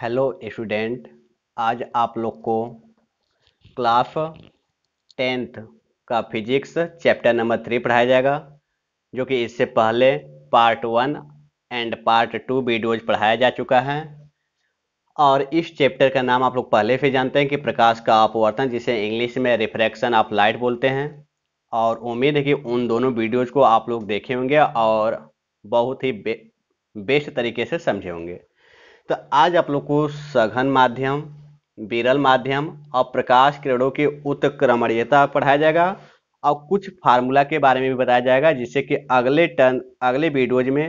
hello student आज आप लोग को क्लास टेंथ का फिजिक्स चैप्टर नंबर थ्री पढ़ाया जाएगा जो कि इससे पहले part one and part two videos पढ़ाया जा चुका है और इस चैप्टर का नाम आप लोग पहले से जानते हैं कि प्रकाश का अपवर्तन जिसे इंग्लिश में रिफ्रैक्शन ऑफ लाइट बोलते हैं और उम्मीद है कि उन दोनों वीडियोज को आप लोग देखे होंगे और बहुत ही बे, बेस्ट तरीके से समझे होंगे तो आज आप लोग को सघन माध्यम विरल माध्यम और प्रकाश किरणों की उत्क्रमणीयता पढ़ाया जाएगा और कुछ फार्मूला के बारे में भी बताया जाएगा जिससे कि अगले टर्न अगले वीडियोज में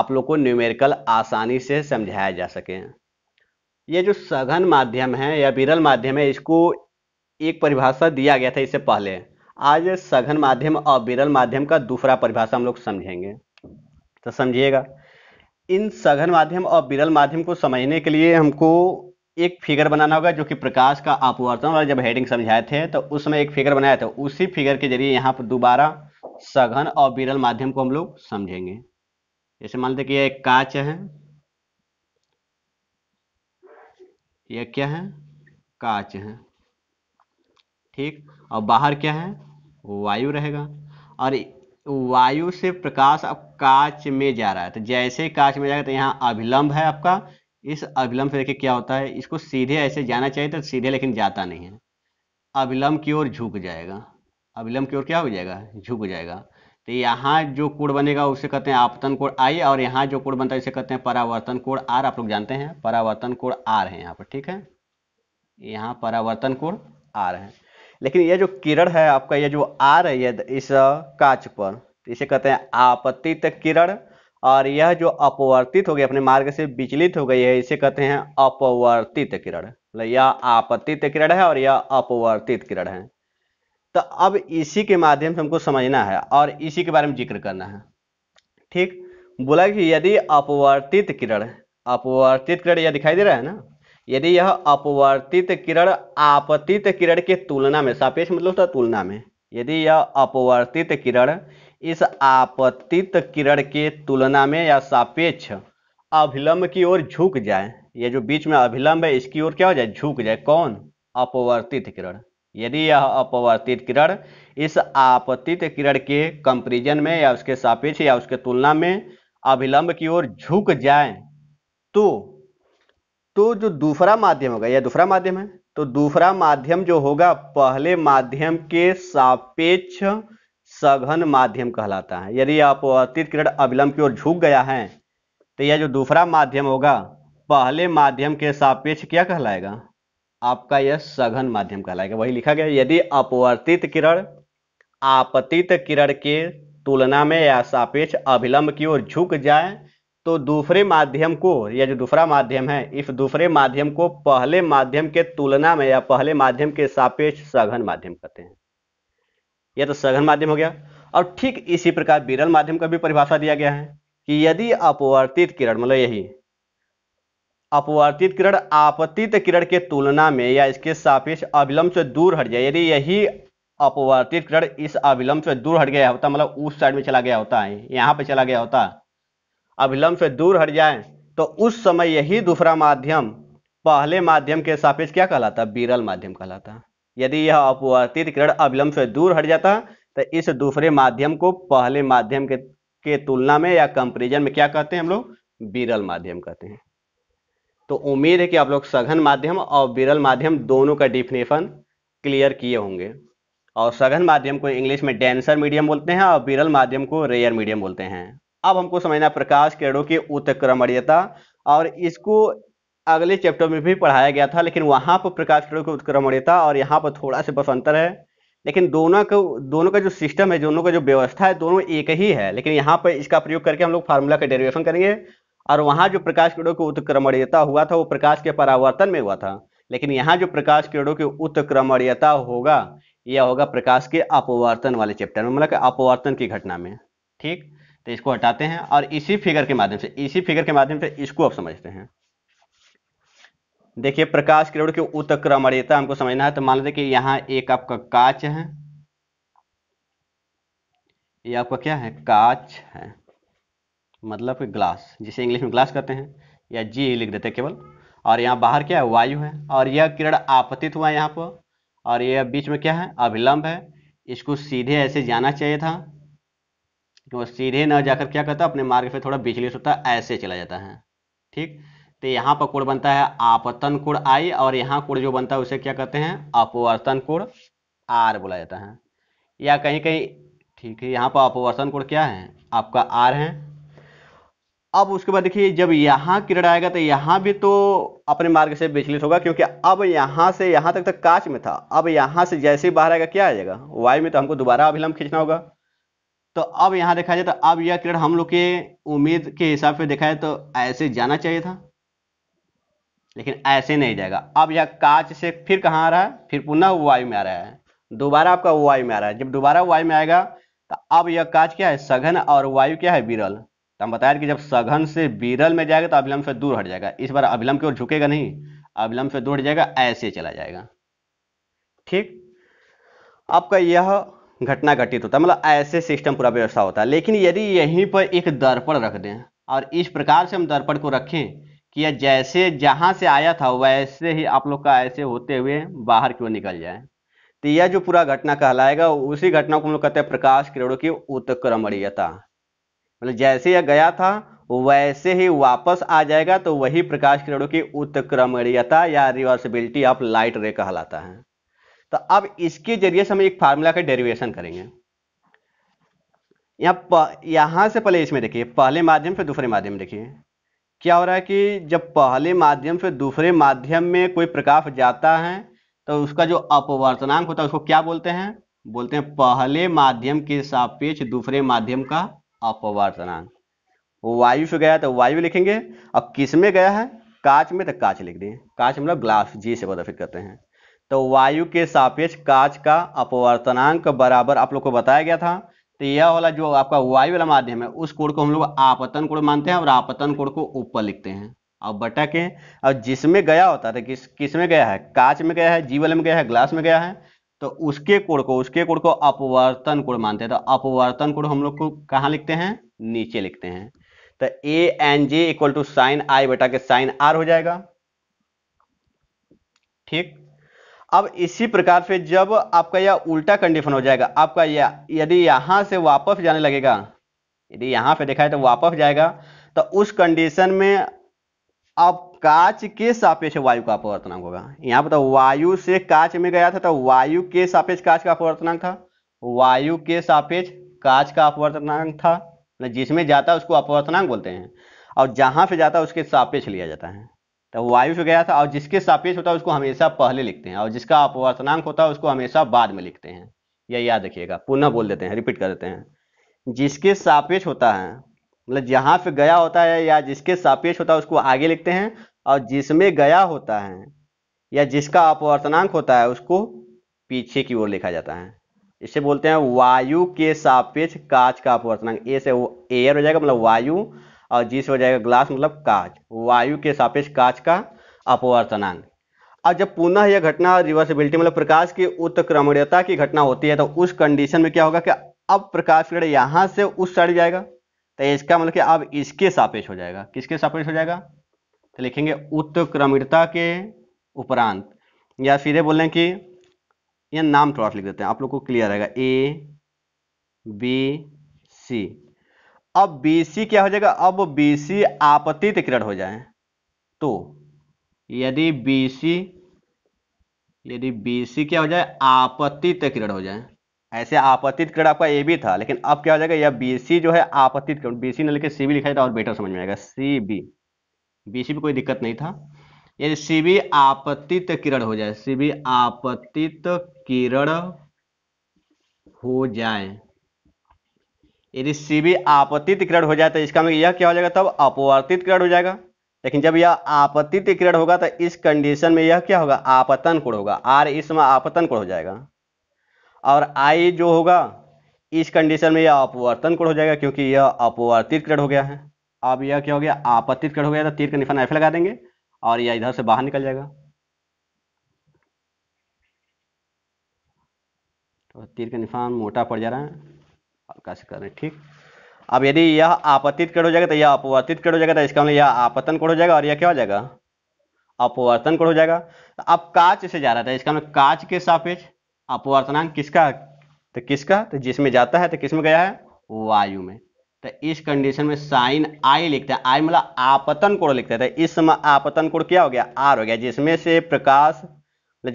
आप लोग को न्यूमेरिकल आसानी से समझाया जा सके ये जो सघन माध्यम है या विरल माध्यम है इसको एक परिभाषा दिया गया था इससे पहले आज सघन माध्यम और विरल माध्यम का दूसरा परिभाषा हम लोग समझेंगे तो समझिएगा इन सघन माध्यम और विरल माध्यम को समझने के लिए हमको एक फिगर बनाना होगा जो कि प्रकाश का अपवर्तन वाला जब हेडिंग समझाए थे तो उस समय एक फिगर बनाया था उसी फिगर के जरिए यहाँ पर दोबारा सघन और विरल माध्यम को हम लोग समझेंगे जैसे मान लेते कि यह एक कांच है यह क्या है कांच है ठीक और बाहर क्या है वायु रहेगा और तो वायु से प्रकाश अब कांच में जा रहा है तो जैसे कांच में जाएगा तो यहाँ अभिलंब है आपका इस अभिलंब से देखिए क्या होता है इसको सीधे ऐसे जाना चाहिए तो सीधे लेकिन जाता नहीं है अभिलंब की ओर झुक जाएगा अभिलंब की ओर क्या हो जाएगा झुक जाएगा तो यहाँ जो कोड बनेगा उसे कहते हैं आपतन कोड़ आई और यहाँ जो कोड बनता है उसे कहते हैं परावर्तन कोड़ आर आप लोग जानते हैं परावर्तन कोड़ आर है यहाँ पर ठीक है यहाँ परावर्तन कोड आर है लेकिन ये जो किरण है आपका ये जो आ रही है इस कांच पर तो इसे कहते हैं आपतित किरण और यह जो अपवर्तित हो गई अपने मार्ग से विचलित हो गई है इसे कहते हैं अपवर्तित किरण मतलब यह आपतित किरण है और यह अपवर्तित किरण है तो अब इसी के माध्यम से हमको समझना है और इसी के बारे में जिक्र करना है ठीक बोला कि यदि अपवर्तित किरण अपवर्तित किरण यह दिखाई दे रहा है ना यदि यह अपवर्तित किरण आपतित किरण के तुलना में सापेक्ष मतलब होता तुलना में यदि यह अपवर्तित किरण इस आपतित किरण के तुलना में या सापेक्ष अभिलंब की ओर झुक जाए ये जो बीच में अभिलंब है इसकी ओर क्या हो जाए झुक जाए कौन अपवर्तित किरण यदि यह अपवर्तित किरण इस आपतित किरण के कंपेरिजन में या उसके सापेक्ष या उसके तुलना में अभिलंब की ओर झुक जाए तो तो जो दूसरा माध्यम होगा यह दूसरा माध्यम है तो दूसरा माध्यम जो होगा पहले माध्यम के सापेक्ष सघन माध्यम कहलाता है यदि आप अतीत किरण अविलंब की ओर झुक गया है तो यह जो दूसरा माध्यम होगा पहले माध्यम के सापेक्ष क्या कहलाएगा आपका यह सघन माध्यम कहलाएगा वही लिखा गया यदि अपवर्तित किरण आपतित किरण के तुलना में या सापेक्ष अभिलंब की ओर झुक जाए तो दूसरे माध्यम को या जो दूसरा माध्यम है इस दूसरे माध्यम को पहले माध्यम के तुलना में या पहले माध्यम के सापेक्ष सघन माध्यम कहते हैं यह तो सघन माध्यम हो गया और ठीक इसी प्रकार विरल माध्यम का भी परिभाषा दिया गया है कि यदि अपवर्तित किरण मतलब यही अपवर्तित किरण आपतित किरण के तुलना में या इसके सापेक्ष अविलंब से दूर हट जाए यदि यही अपवर्तित किरण इस अविलंब से दूर हट गया होता मतलब उस साइड में चला गया होता है यहां पर चला गया होता अभिलंब से दूर हट जाएं तो उस समय यही दूसरा माध्यम पहले माध्यम के सापेक्ष क्या कहलाता बिरल माध्यम कहलाता यदि यह अपवर्तित किरण अभिलंब से दूर हट जाता तो इस दूसरे माध्यम को पहले माध्यम के के तुलना में या कंपेरिजन में क्या कहते हैं हम लोग बिरल माध्यम कहते हैं तो उम्मीद है कि आप लोग सघन माध्यम और बिरल माध्यम दोनों का डिफिनेशन क्लियर किए होंगे और सघन माध्यम को इंग्लिश में डेंसर मीडियम बोलते हैं और बिरल माध्यम को रेयर मीडियम बोलते हैं अब हमको समझना प्रकाश किरणों की उत्क्रमणीयता और इसको अगले चैप्टर में भी पढ़ाया गया था लेकिन वहां पर प्रकाश किरणों की उत्क्रमणीयता और यहाँ पर थोड़ा सा बस अंतर है लेकिन दोनों का दोनों का जो सिस्टम है दोनों का जो व्यवस्था है दोनों एक ही है लेकिन यहाँ पर इसका प्रयोग करके हम लोग फार्मूला का डेरिवेशन करेंगे और वहाँ जो प्रकाश किरणों की उत्क्रमणीयता हुआ था वो प्रकाश के परावर्तन में हुआ था लेकिन यहाँ जो प्रकाश किरणों की उत्क्रमणीयता होगा यह होगा प्रकाश के अपवर्तन वाले चैप्टर में मतलब अपवर्तन की घटना में ठीक तो इसको हटाते हैं और इसी फिगर के माध्यम से इसी फिगर के माध्यम से इसको आप समझते हैं देखिए प्रकाश किरण की उत्क्रमणीयता हमको समझना है तो मान लेते कि यहाँ एक आपका काच है ये आपका क्या है काच है मतलब ग्लास जिसे इंग्लिश में ग्लास कहते हैं या जी लिख देते केवल और यहाँ बाहर क्या है वायु है और यह किरण आपतित हुआ है यहाँ पर और यह बीच में क्या है अभिलंब है इसको सीधे ऐसे जाना चाहिए था कि तो वो सीधे ना जाकर क्या करता अपने मार्ग से थोड़ा विचलित होता ऐसे चला जाता है ठीक तो यहाँ पर कुड़ बनता है आपतन कुड़ आई और यहाँ कुड़ जो बनता है उसे क्या कहते हैं अपवर्तन कुड़ आर बोला जाता है या कहीं कहीं ठीक है यहाँ पर अपवर्तन कुड़ क्या है आपका आर है अब उसके बाद देखिए जब यहाँ किरण आएगा तो यहाँ भी तो अपने मार्ग से विचलित होगा क्योंकि अब यहाँ से यहाँ तक तक तो कांच में था अब यहाँ से जैसे ही बाहर आएगा क्या आ जाएगा वाई में तो हमको दोबारा अभिलंब खींचना होगा तो अब यहाँ देखा जाए तो अब यह किरण हम लोग के उम्मीद के हिसाब से देखा जाए तो ऐसे जाना चाहिए था लेकिन ऐसे नहीं जाएगा अब यह कांच से फिर कहाँ आ रहा है फिर पुनः वायु में आ रहा है दोबारा आपका वायु में आ रहा है जब दोबारा वायु में आएगा तो अब यह कांच क्या है सघन और वायु क्या है विरल तो हम बताया कि जब सघन से विरल में जाएगा तो अभिलंब से दूर हट जाएगा इस बार अभिलंब की ओर झुकेगा नहीं अभिलंब से दूर हट जाएगा ऐसे चला जाएगा ठीक आपका यह घटना घटित होता है मतलब ऐसे सिस्टम पूरा व्यवस्था होता है लेकिन यदि यहीं पर एक दर्पण रख दें और इस प्रकार से हम दर्पण को रखें कि यह जैसे जहाँ से आया था वैसे ही आप लोग का ऐसे होते हुए बाहर क्यों निकल जाए तो यह जो पूरा घटना कहलाएगा उसी घटना को हम लोग कहते हैं प्रकाश किरणों की उत्क्रमणीयता मतलब जैसे यह गया था वैसे ही वापस आ जाएगा तो वही प्रकाश किरणों की उत्क्रमणीयता या रिवर्सिबिलिटी ऑफ लाइट रे कहलाता है तो अब इसके जरिए से हम एक फार्मूला का डेरिवेशन करेंगे यहां यहां से पहले इसमें देखिए पहले माध्यम से दूसरे माध्यम देखिए क्या हो रहा है कि जब पहले माध्यम से दूसरे माध्यम में कोई प्रकाश जाता है तो उसका जो अपवर्तनांक होता है उसको क्या बोलते हैं बोलते हैं पहले माध्यम के सापेक्ष दूसरे माध्यम का अपवर्तनांक वायु से गया तो वायु लिखेंगे अब किस में गया है कांच में तो कांच लिख दें कांच मतलब ग्लास जी से प्रदर्शित करते हैं तो वायु के सापेक्ष कांच का अपवर्तनांक बराबर आप लोग को बताया गया था तो यह वाला जो आपका वायु वाला माध्यम है उस कोड को हम लोग आपतन कोड मानते हैं और आपतन कोड को ऊपर लिखते हैं और बटा के और जिसमें गया होता था किस किस में गया है कांच में गया है जीवल में गया है ग्लास में गया है तो उसके कोड को उसके कोड को अपवर्तन कोड मानते हैं तो अपवर्तन कोड हम लोग को कहाँ लिखते हैं नीचे लिखते हैं तो A N J equal to sine I बटा के साइन आर हो जाएगा ठीक अब इसी प्रकार से जब आपका यह उल्टा कंडीशन हो जाएगा आपका यह यदि यहाँ से वापस जाने लगेगा यदि यहाँ पे देखा है तो वापस जाएगा तो उस कंडीशन में अब कांच के सापेक्ष वायु का अपवर्तनांक होगा यहाँ पर तो वायु से कांच में गया था तो वायु के सापेक्ष कांच का अपवर्तनांक था वायु के सापेक्ष कांच का अपवर्तनांक था मतलब जिसमें जाता है उसको अपवर्तनांक बोलते हैं और जहाँ पे जाता है उसके सापेक्ष लिया जाता है तो वायु से गया था और जिसके सापेक्ष होता है उसको हमेशा पहले लिखते हैं और जिसका अपवर्तनांक होता है उसको हमेशा बाद में लिखते हैं यह याद रखिएगा पुनः बोल देते हैं रिपीट कर देते हैं जिसके सापेक्ष होता है मतलब जहाँ पे गया होता है या जिसके सापेक्ष होता है उसको आगे लिखते हैं और जिसमें गया होता है या जिसका अपवर्तनांक होता है उसको पीछे की ओर लिखा जाता है इसे बोलते हैं वायु के सापेक्ष काच का अपवर्तनांक ए से वो एयर हो जाएगा मतलब वायु और जी से हो जाएगा ग्लास मतलब कांच वायु के सापेक्ष कांच का अपवर्तनांक और जब पुनः यह घटना रिवर्सिबिलिटी मतलब प्रकाश की उत्क्रमणीयता की घटना होती है तो उस कंडीशन में क्या होगा कि अब प्रकाश किरण यहां से उस साइड जाएगा तो इसका मतलब कि अब इसके सापेक्ष हो जाएगा किसके सापेक्ष हो जाएगा तो लिखेंगे उत्क्रमणता के उपरांत या सीधे बोल रहे हैं कि यह नाम थोड़ा लिख देते हैं आप लोग को क्लियर रहेगा ए बी सी अब BC क्या हो जाएगा अब BC आपतित किरण हो जाए तो यदि BC यदि BC क्या हो जाए आपतित किरण हो जाए ऐसे आपतित किरण आपका ए भी था लेकिन अब क्या हो जाएगा यह BC जो है आपतित किरण BC ने लेके सीबी लिखा जाता तो और बेटर समझ में आएगा CB BC में कोई दिक्कत नहीं था यदि CB आपतित किरण हो जाए CB आपतित किरण हो जाए यदि सी बी आपतित किरण हो जाए तो इसका मतलब यह क्या हो जाएगा तब अपवर्तित किरण हो जाएगा लेकिन जब यह आपतित किरण होगा तो इस कंडीशन में यह क्या होगा आपतन कोण होगा आर इसमें आपतन कोण हो जाएगा और आई जो होगा इस कंडीशन में यह अपवर्तन कोण हो जाएगा क्योंकि यह अपवर्तित किरण हो गया है अब यह क्या हो गया आपतित किरण हो गया तो तीर का निशान एफ लगा देंगे और यह इधर से बाहर निकल जाएगा तो तीर का निशान मोटा पड़ जा रहा है प्रकाश करें ठीक अब यदि यह आपतित कड़ हो जाएगा तो यह अपवर्तित कड़ हो जाएगा तो इसका मतलब यह आपतन कड़ हो जाएगा और यह क्या हो जाएगा अपवर्तन कड़ हो जाएगा तो अब काच से जा रहा था इसका मतलब काच के सापेक्ष अपवर्तनांक किसका तो किसका तो जिसमें जाता है तो किसमें गया है वायु में तो इस कंडीशन में साइन आई लिखते हैं आई मतलब आपतन कोण लिखते हैं तो इस समय आपतन कोण क्या हो गया आर हो गया जिसमें से प्रकाश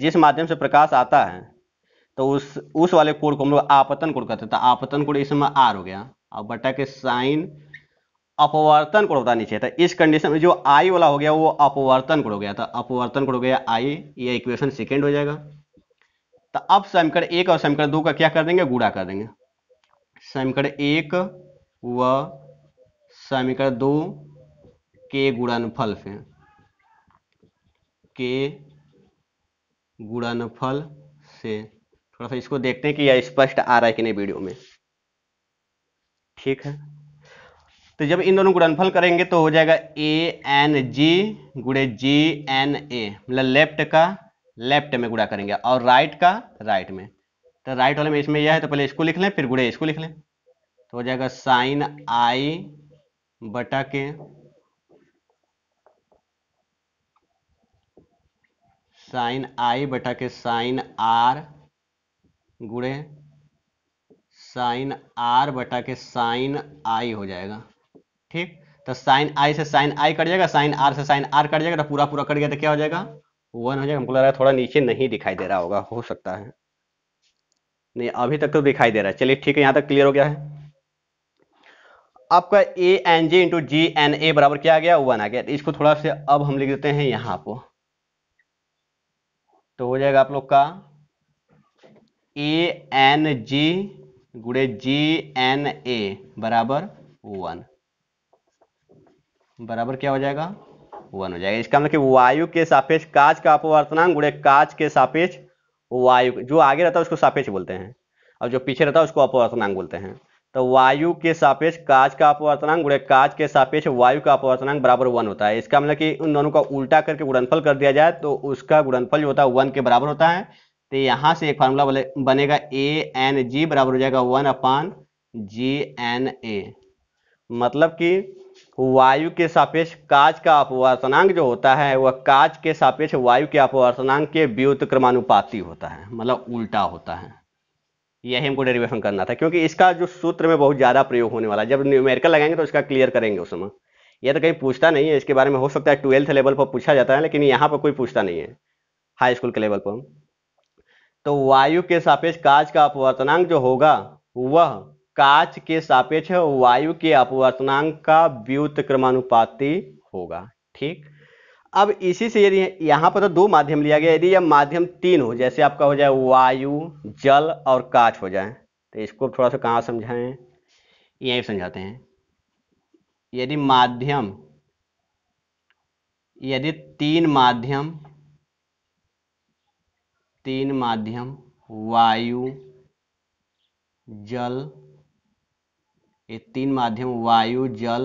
जिस माध्यम से प्रकाश आता है तो उस उस वाले कोड को हम लोग आपतन कोड कहते हैं तो आपतन कोड इस समय आर हो गया और बटा के साइन अपवर्तन कोड होता नीचे तो इस कंडीशन में जो आई वाला हो गया वो अपवर्तन कोड हो गया तो अपवर्तन कोड हो गया आई ये इक्वेशन सेकेंड हो जाएगा तो अब समीकरण एक और समीकरण दो का क्या कर देंगे गुड़ा कर देंगे समीकरण एक व समीकरण दो के गुणनफल से के गुणनफल से थोड़ा सा इसको देखते हैं कि यह स्पष्ट आ रहा है कि नहीं वीडियो में ठीक है तो जब इन दोनों गुणनफल करेंगे तो हो जाएगा ए एन जी गुड़े जी एन ए मतलब लेफ्ट का लेफ्ट में गुड़ा करेंगे और राइट का राइट में तो राइट वाले में इसमें यह है तो पहले इसको लिख लें फिर गुड़े इसको लिख लें तो हो जाएगा साइन आई बटा के साइन आई बटा के साइन आर गुड़े साइन आर बटा के साइन आई हो जाएगा ठीक तो साइन आई से साइन आई कट जाएगा साइन आर से साइन आर कट जाएगा तो पूरा पूरा कट गया तो क्या हो जाएगा वन हो जाएगा हमको लग रहा है थोड़ा नीचे नहीं दिखाई दे रहा होगा हो सकता है नहीं अभी तक तो दिखाई दे रहा है चलिए ठीक है यहाँ तक क्लियर हो गया है आपका A N G into G N A बराबर क्या आ गया वन आ गया इसको थोड़ा से अब हम लिख देते हैं यहाँ पर तो हो जाएगा आप लोग का ए एन जी गुड़े जी एन ए बराबर वन बराबर क्या हो जाएगा वन हो जाएगा इसका मतलब कि वायु के सापेक्ष काज का अपवर्तनांक गुड़े काज के सापेक्ष वायु जो आगे रहता है उसको सापेक्ष बोलते हैं और जो पीछे रहता है उसको अपवर्तनांक बोलते हैं तो वायु के सापेक्ष काज का अपवर्तनांक गुड़े काज के सापेक्ष वायु का अपवर्तनांक बराबर वन होता है इसका मतलब कि उन दोनों का उल्टा करके गुणनफल कर दिया जाए तो उसका गुणनफल जो होता है वन के बराबर होता है तो यहाँ से एक फार्मूला बनेगा ए एन जी बराबर हो जाएगा वन अपान जी एन ए मतलब कि वायु के सापेक्ष काज का अपवर्तनांक जो होता है वह काज के सापेक्ष वायु के अपवर्तनांक के व्युतक्रमानुपाती होता है मतलब उल्टा होता है यही हमको डेरिवेशन करना था क्योंकि इसका जो सूत्र में बहुत ज़्यादा प्रयोग होने वाला है जब न्यूमेरिकल लगाएंगे तो इसका क्लियर करेंगे उस समय यह तो कहीं पूछता नहीं है इसके बारे में हो सकता है ट्वेल्थ लेवल पर पूछा जाता है लेकिन यहाँ पर कोई पूछता नहीं है हाई स्कूल के लेवल पर तो वायु के सापेक्ष कांच का अपवर्तनांक जो होगा वह कांच के सापेक्ष वायु के अपवर्तनांक का व्युत क्रमानुपाति होगा ठीक अब इसी से यदि यहाँ पर तो दो माध्यम लिया गया यदि यह माध्यम तीन हो जैसे आपका हो जाए वायु जल और काच हो जाए तो इसको थोड़ा सा कहाँ समझाएं यही समझाते हैं यदि माध्यम यदि तीन माध्यम तीन माध्यम वायु जल ये तीन माध्यम वायु जल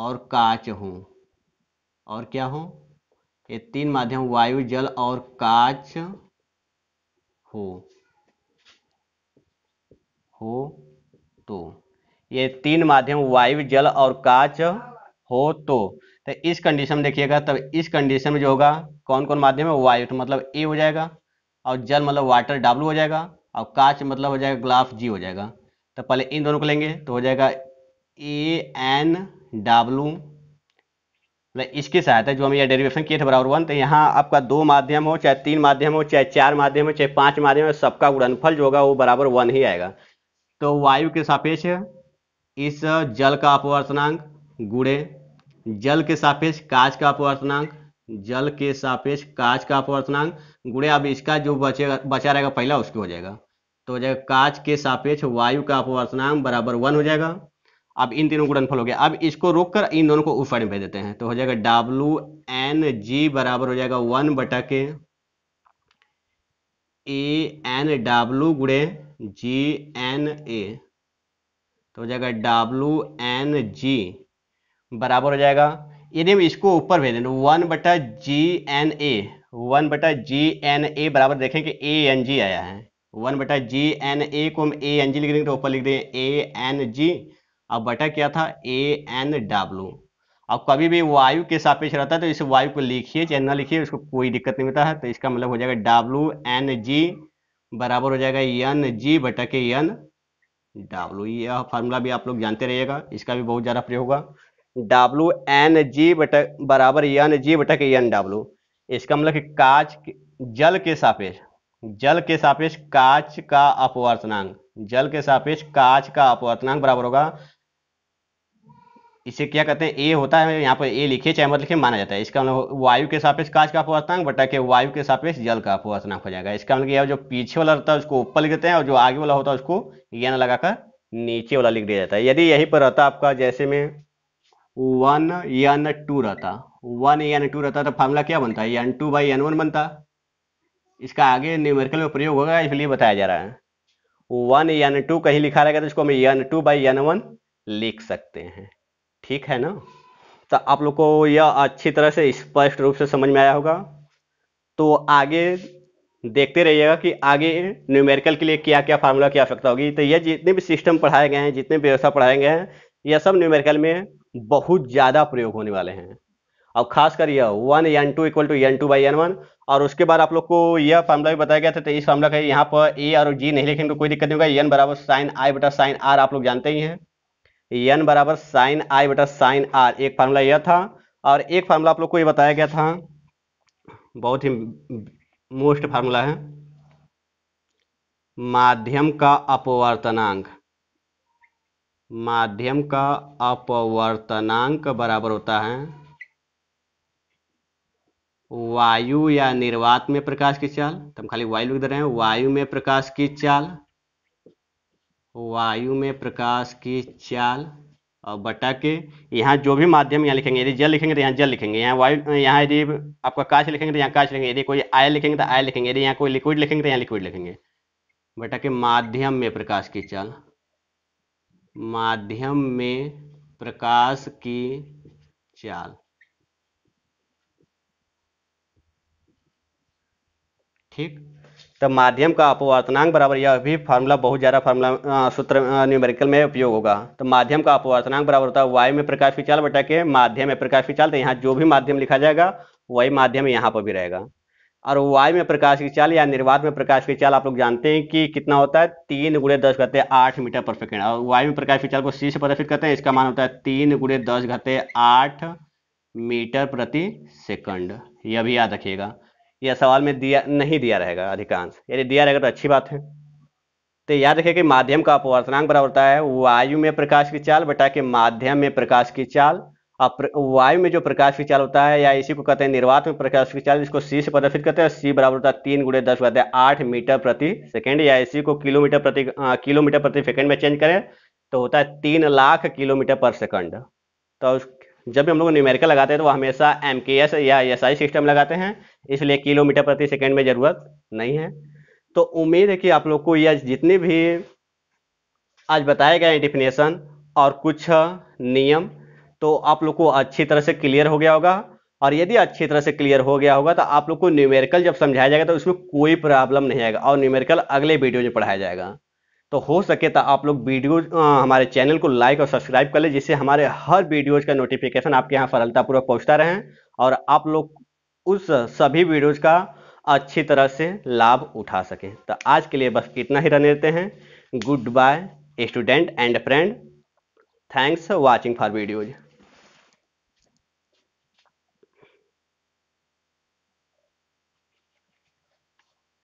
और काच हो और क्या हो ये तीन माध्यम वायु जल और काच हो हो तो ये तीन माध्यम वायु जल और काच हो तो तो इस कंडीशन में देखिएगा तब इस कंडीशन में जो होगा कौन कौन माध्यम है वायु तो मतलब ए हो जाएगा और जल मतलब वाटर डब्ल्यू हो जाएगा और कांच मतलब हो जाएगा ग्लास जी हो जाएगा तो पहले इन दोनों को लेंगे तो हो जाएगा ए एन डब्ल्यू मतलब इसकी सहायता जो हम यह डेरिवेशन किए थे बराबर वन तो यहाँ आपका दो माध्यम हो चाहे तीन माध्यम हो चाहे चार माध्यम हो चाहे पांच माध्यम हो सबका गुणनफल जो होगा वो बराबर वन ही आएगा तो वायु के सापेक्ष इस जल का अपवर्तनांक गुड़े जल के सापेक्ष काज का अपवर्तनांक जल के सापेक्ष काज का अपवर्तनांक गुड़े अब इसका जो बचेगा बचा रहेगा पहला उसके हो जाएगा तो हो जाएगा काज के सापेक्ष वायु का अपवर्तनांक बराबर वन हो जाएगा अब इन तीनों गुणनफल हो गया अब इसको रोक कर इन दोनों को ऊपर में भेज देते हैं तो हो जाएगा डब्ल्यू एन जी बराबर हो जाएगा वन बटा के ए एन डब्ल्यू गुड़े जी एन ए तो हो जाएगा डब्ल्यू एन जी बराबर हो जाएगा यदि हम इसको ऊपर भेजें दें वन बटा जी एन ए वन बटा जी एन ए बराबर देखें कि ए एन जी आया है वन बटा जी एन ए को हम ए एन जी लिख देंगे तो ऊपर लिख दें ए एन जी अब बटा क्या था ए एन डब्ल्यू अब कभी भी वायु के सापेक्ष रहता है तो इस वायु को लिखिए चाहे ना लिखिए उसको कोई दिक्कत नहीं होता है तो इसका मतलब हो जाएगा डब्ल्यू एन जी बराबर हो जाएगा एन जी बटा के एन डब्ल्यू यह फार्मूला भी आप लोग जानते रहिएगा इसका भी बहुत ज़्यादा प्रयोग होगा डब्लू एन जी बटक बराबर एन जी बटक एन डब्लू इसका मतलब कि काच जल के सापेक्ष जल के सापेक्ष काच का अपवर्तनांक जल के सापेक्ष काच का अपवर्तनांक बराबर होगा इसे क्या कहते हैं ए होता है यहाँ पर ए लिखे चाहे मत लिखे माना जाता है इसका मतलब वायु के सापेक्ष काच का अपवर्तनांक बटा के वायु के सापेक्ष जल का अपवर्तनांक हो जाएगा इसका मतलब यह जो पीछे वाला रहता है उसको ऊपर लिख देते हैं और जो आगे वाला होता है उसको यह लगाकर नीचे वाला लिख दिया जाता है यदि यही पर रहता आपका जैसे में वन एन टू रहता वन यान टू रहता तो फार्मूला क्या बनता है N two by N one बनता इसका आगे न्यूमेरिकल में प्रयोग होगा इसलिए बताया जा रहा है वन एन टू कहीं लिखा रहेगा तो इसको हम N two by N one लिख सकते हैं ठीक है ना तो आप लोग को यह अच्छी तरह से स्पष्ट रूप से समझ में आया होगा तो आगे देखते रहिएगा कि आगे न्यूमेरिकल के लिए क्या क्या फार्मूला की आवश्यकता होगी तो यह जितने भी सिस्टम पढ़ाए गए हैं जितने भी व्यवस्था पढ़ाए गए हैं यह सब न्यूमेरिकल में बहुत ज़्यादा प्रयोग होने वाले हैं अब खासकर यह one N two equal to N two by N one और उसके बाद आप लोग को यह फॉर्मला भी बताया गया था तो इस फॉर्मला का यहाँ पर ए और जी नहीं लिखेंगे तो कोई दिक्कत नहीं होगा एन बराबर साइन आई बटा साइन आर आप लोग जानते ही हैं एन बराबर साइन आई बटा साइन आर एक फार्मूला यह था और एक फार्मूला आप लोग को ये बताया गया था बहुत ही मोस्ट फार्मूला है माध्यम का अपवर्तनांक माध्यम का अपवर्तनांक बराबर होता है वायु या निर्वात में प्रकाश की चाल तो हम खाली वायु लिख दे रहे हैं वायु में प्रकाश की चाल वायु में प्रकाश की चाल और बटा के यहाँ जो भी माध्यम यहाँ लिखेंगे यदि जल लिखेंगे तो यहाँ जल लिखेंगे यहाँ वायु यहाँ यदि आपका कांच लिखेंगे तो यहाँ कांच लिखेंगे यदि कोई आय लिखेंगे तो आय लिखेंगे यदि यहाँ कोई लिक्विड लिखेंगे तो यहाँ लिक्विड लिखेंगे बटा के माध्यम में प्रकाश की चाल माध्यम में प्रकाश की चाल ठीक तो माध्यम का अपवर्तनांक बराबर यह भी फार्मूला बहुत ज़्यादा फार्मूला सूत्र न्यूमेरिकल में उपयोग होगा तो माध्यम का अपवर्तनांक बराबर होता है वाई में प्रकाश की चाल बटा के माध्यम में प्रकाश की चाल तो यहाँ जो भी माध्यम लिखा जाएगा वही माध्यम यहाँ पर भी रहेगा और वाय में प्रकाश की चाल या निर्वात में प्रकाश की चाल आप लोग जानते हैं कि कितना होता है तीन गुड़े दस घटे आठ मीटर पर सेकेंड और वायु में प्रकाश की चाल को सी से प्रदर्शित करते हैं इसका मान होता है तीन गुड़े दस घटे आठ मीटर प्रति सेकंड यह भी याद रखिएगा यह सवाल में दिया नहीं दिया रहेगा अधिकांश यदि दिया रहेगा तो अच्छी बात है तो याद रखिए कि माध्यम का अपवर्तनांक बराबर होता है वायु में प्रकाश की चाल बटा के माध्यम में प्रकाश की चाल वायु में जो प्रकाश विचार होता है या इसी को कहते हैं निर्वात में प्रकाश विचार जिसको सी से प्रदर्शित करते हैं सी बराबर होता है तीन गुड़े दस बताते हैं आठ मीटर प्रति सेकंड या इसी को किलोमीटर प्रति किलोमीटर प्रति सेकंड में चेंज करें तो होता है तीन लाख किलोमीटर पर सेकंड तो जब भी हम लोग न्यूमेरिकल लगाते हैं तो हमेशा एम या एस सिस्टम लगाते हैं इसलिए किलोमीटर प्रति सेकेंड में ज़रूरत नहीं है तो उम्मीद है कि आप लोग को यह जितनी भी आज बताए गए डिफिनेशन और कुछ नियम तो आप लोग को अच्छी तरह से क्लियर हो गया होगा और यदि अच्छी तरह से क्लियर हो गया होगा तो आप लोग को न्यूमेरिकल जब समझाया जाएगा तो उसमें कोई प्रॉब्लम नहीं आएगा और न्यूमेरिकल अगले वीडियो में पढ़ाया जाएगा तो हो सके तो आप लोग वीडियो हमारे चैनल को लाइक और सब्सक्राइब कर ले जिससे हमारे हर वीडियोज का नोटिफिकेशन आपके यहाँ सरलतापूर्वक पहुँचता रहे और आप लोग उस सभी वीडियोज का अच्छी तरह से लाभ उठा सकें तो आज के लिए बस इतना ही रहने देते हैं good bye student and friend thanks watching for videos